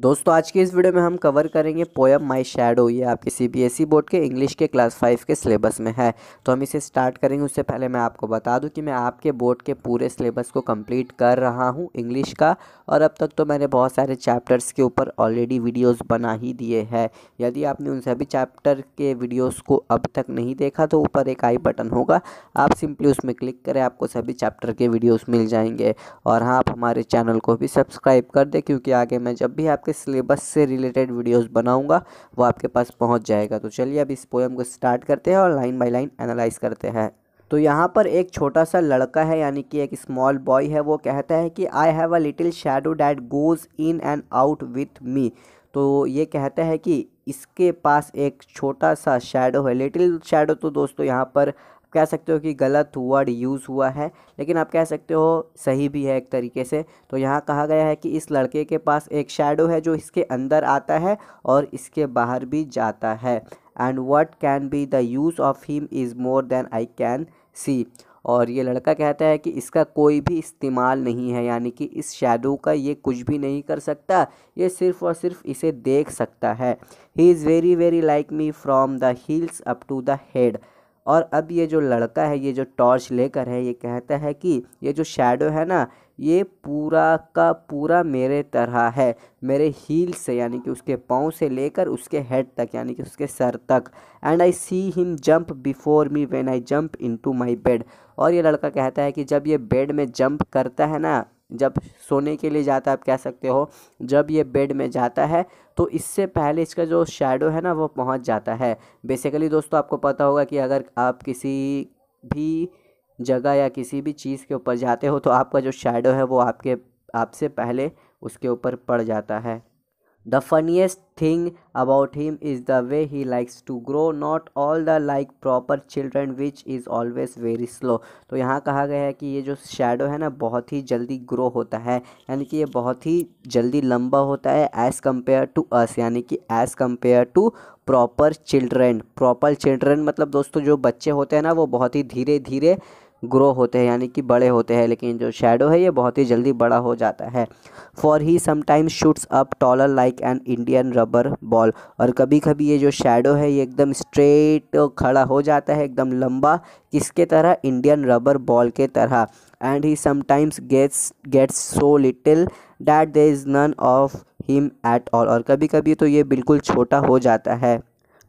दोस्तों आज की इस वीडियो में हम कवर करेंगे पोयम माय शैडो ये आपके ई e बोर्ड के इंग्लिश के क्लास फाइव के सिलेबस में है तो हम इसे स्टार्ट करेंगे उससे पहले मैं आपको बता दूं कि मैं आपके बोर्ड के पूरे सिलेबस को कंप्लीट कर रहा हूं इंग्लिश का और अब तक तो मैंने बहुत सारे चैप्टर्स के ऊपर ऑलरेडी वीडियोज़ बना ही दिए हैं यदि आपने उन सभी चैप्टर के वीडियोज़ को अब तक नहीं देखा तो ऊपर एक आई बटन होगा आप सिंपली उसमें क्लिक करें आपको सभी चैप्टर के वीडियोज़ मिल जाएंगे और हाँ आप हमारे चैनल को भी सब्सक्राइब कर दें क्योंकि आगे मैं जब भी आप आपके सिलेबस से रिलेटेड वीडियोस बनाऊंगा वो आपके पास पहुंच जाएगा तो चलिए अब इस पोएम को स्टार्ट करते हैं और लाइन बाय लाइन एनालाइज करते हैं तो यहाँ पर एक छोटा सा लड़का है यानी कि एक स्मॉल बॉय है वो कहता है कि I have a little shadow that goes in and out with me तो ये कहता है कि इसके पास एक छोटा सा शेडो है लिटिल शेडो तो दोस्तों यहाँ पर कह सकते हो कि गलत वर्ड यूज़ हुआ है लेकिन आप कह सकते हो सही भी है एक तरीके से तो यहाँ कहा गया है कि इस लड़के के पास एक शेडो है जो इसके अंदर आता है और इसके बाहर भी जाता है and what can be the use of him is more than I can see और ये लड़का कहता है कि इसका कोई भी इस्तेमाल नहीं है यानी कि इस शेडो का ये कुछ भी नहीं कर सकता ये सिर्फ़ और सिर्फ इसे देख सकता है he is very very like me from the heels up to the head और अब ये जो लड़का है ये जो टॉर्च लेकर है ये कहता है कि ये जो शेडो है ना ये पूरा का पूरा मेरे तरह है मेरे हील से यानी कि उसके पाँव से लेकर उसके हेड तक यानी कि उसके सर तक and I see him jump before me when I jump into my bed और ये लड़का कहता है कि जब ये बेड में जंप करता है ना जब सोने के लिए जाता है आप कह सकते हो जब ये बेड में जाता है तो इससे पहले इसका जो शेडो है ना वो पहुंच जाता है बेसिकली दोस्तों आपको पता होगा कि अगर आप किसी भी जगह या किसी भी चीज़ के ऊपर जाते हो तो आपका जो शेडो है वो आपके आपसे पहले उसके ऊपर पड़ जाता है the funniest thing about him is the way he likes to grow not all the like proper children which is always very slow तो यहाँ कहा गया है कि ये जो शेडो है ना बहुत ही जल्दी ग्रो होता है यानी कि ये बहुत ही जल्दी लंबा होता है एज़ कम्पेयर टू अस यानी कि as compare to proper children proper children मतलब दोस्तों जो बच्चे होते हैं ना वो बहुत ही धीरे धीरे ग्रो होते हैं यानी कि बड़े होते हैं लेकिन जो शेडो है ये बहुत ही जल्दी बड़ा हो जाता है for he sometimes shoots up taller like an Indian rubber ball और कभी कभी ये जो शेडो है ये एकदम स्ट्रेट खड़ा हो जाता है एकदम लंबा किसके तरह इंडियन रबर बॉल के तरह and he sometimes gets gets so little that there is none of him at all और कभी कभी तो ये बिल्कुल छोटा हो जाता है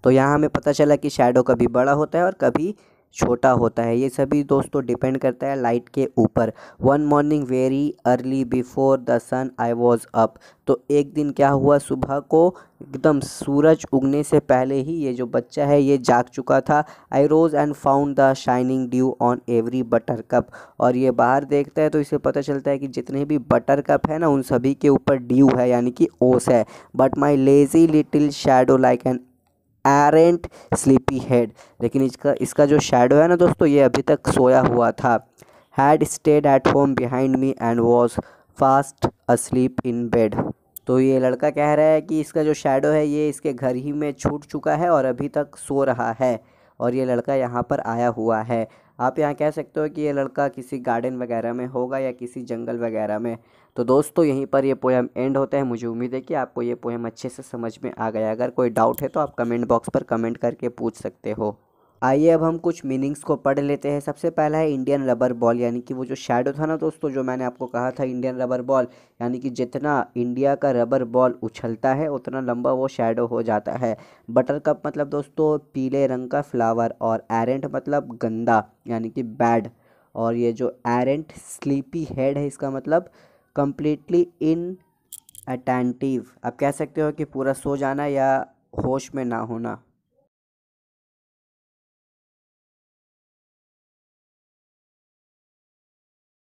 तो यहाँ हमें पता चला कि शेडो कभी बड़ा होता है और कभी छोटा होता है ये सभी दोस्तों डिपेंड करता है लाइट के ऊपर one morning very early before the sun I was up तो एक दिन क्या हुआ सुबह को एकदम सूरज उगने से पहले ही ये जो बच्चा है ये जाग चुका था I rose and found the shining dew on every buttercup और ये बाहर देखता है तो इसे पता चलता है कि जितने भी बटर कप है ना उन सभी के ऊपर ड्यू है यानी कि ओस है but my lazy little shadow like an arrant sleepy head लेकिन इसका इसका जो शेडो है ना दोस्तों ये अभी तक सोया हुआ था had stayed at home behind me and was fast asleep in bed तो ये लड़का कह रहा है कि इसका जो शेडो है ये इसके घर ही में छूट चुका है और अभी तक सो रहा है और ये लड़का यहाँ पर आया हुआ है आप यहाँ कह सकते हो कि ये लड़का किसी गार्डन वगैरह में होगा या किसी जंगल वगैरह में तो दोस्तों यहीं पर ये पोएम एंड होता है मुझे उम्मीद है कि आपको ये पोएम अच्छे से समझ में आ गया अगर कोई डाउट है तो आप कमेंट बॉक्स पर कमेंट करके पूछ सकते हो आइए अब हम कुछ मीनिंग्स को पढ़ लेते हैं सबसे पहला है इंडियन रबर बॉल यानी कि वो जो शेडो था ना दोस्तों जो मैंने आपको कहा था इंडियन रबर बॉल यानी कि जितना इंडिया का रबर बॉल उछलता है उतना लंबा वो शेडो हो जाता है बटर कप मतलब दोस्तों पीले रंग का फ्लावर और एरेंट मतलब गंदा यानी कि बैड और ये जो एरेंट स्लीपी हेड है इसका मतलब कम्प्लीटली इन अटेंटिव आप कह सकते हो कि पूरा सो जाना या होश में ना होना